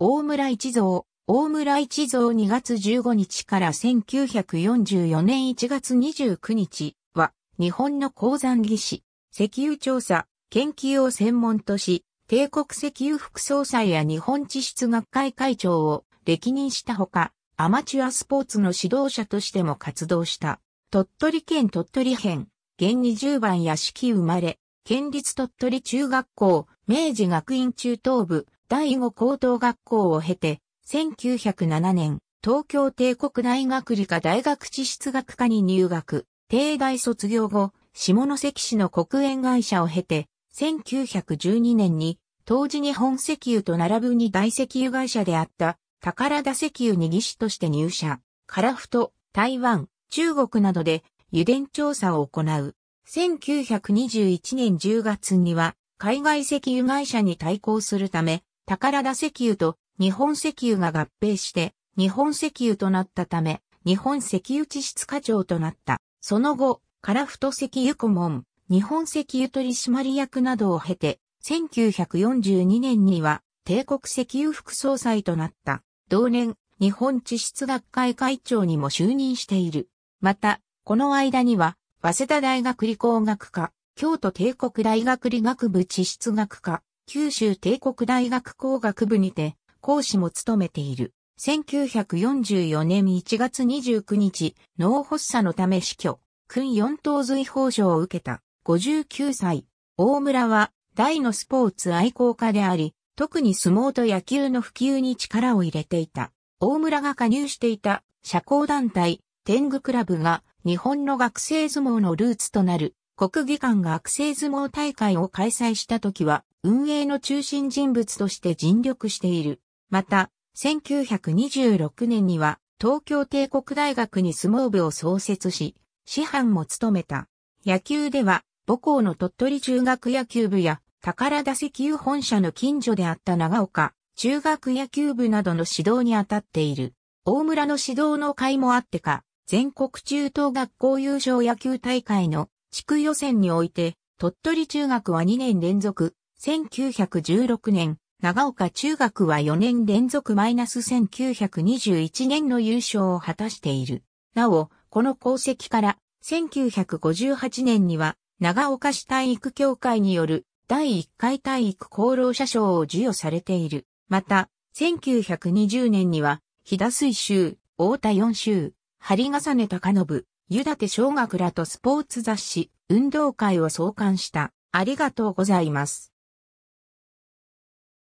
大村一蔵、大村一蔵2月15日から1944年1月29日は、日本の鉱山技師、石油調査、研究を専門とし、帝国石油副総裁や日本地質学会会長を歴任したほか、アマチュアスポーツの指導者としても活動した。鳥取県鳥取編、現20番屋敷生まれ、県立鳥取中学校、明治学院中等部、第5高等学校を経て、1907年、東京帝国大学理科大学地質学科に入学、帝大卒業後、下関市の国営会社を経て、1912年に、当時日本石油と並ぶに大石油会社であった、宝田石油に技師として入社、カラフト、台湾、中国などで油田調査を行う。1921年10月には、海外石油会社に対抗するため、宝田石油と日本石油が合併して日本石油となったため、日本石油地質課長となった。その後、カラフト石油顧問、日本石油取締役などを経て、1942年には帝国石油副総裁となった。同年、日本地質学会会長にも就任している。また、この間には、早稲田大学理工学科、京都帝国大学理学部地質学科、九州帝国大学工学部にて講師も務めている。1944年1月29日、脳発作のため死去、訓四等随報奨を受けた、59歳。大村は大のスポーツ愛好家であり、特に相撲と野球の普及に力を入れていた。大村が加入していた社交団体、天狗クラブが日本の学生相撲のルーツとなる国技館学生相撲大会を開催した時は、運営の中心人物として尽力している。また、1926年には東京帝国大学に相撲部を創設し、師範も務めた。野球では、母校の鳥取中学野球部や、宝田石油本社の近所であった長岡、中学野球部などの指導に当たっている。大村の指導の会もあってか、全国中等学校優勝野球大会の地区予選において、鳥取中学は2年連続1916年、長岡中学は4年連続マイナス1921年の優勝を果たしている。なお、この功績から、1958年には、長岡市体育協会による第1回体育功労者賞を授与されている。また、1920年には、日田水州、太田四州、針ヶ根高信、湯立小学らとスポーツ雑誌、運動会を創刊した。ありがとうございます。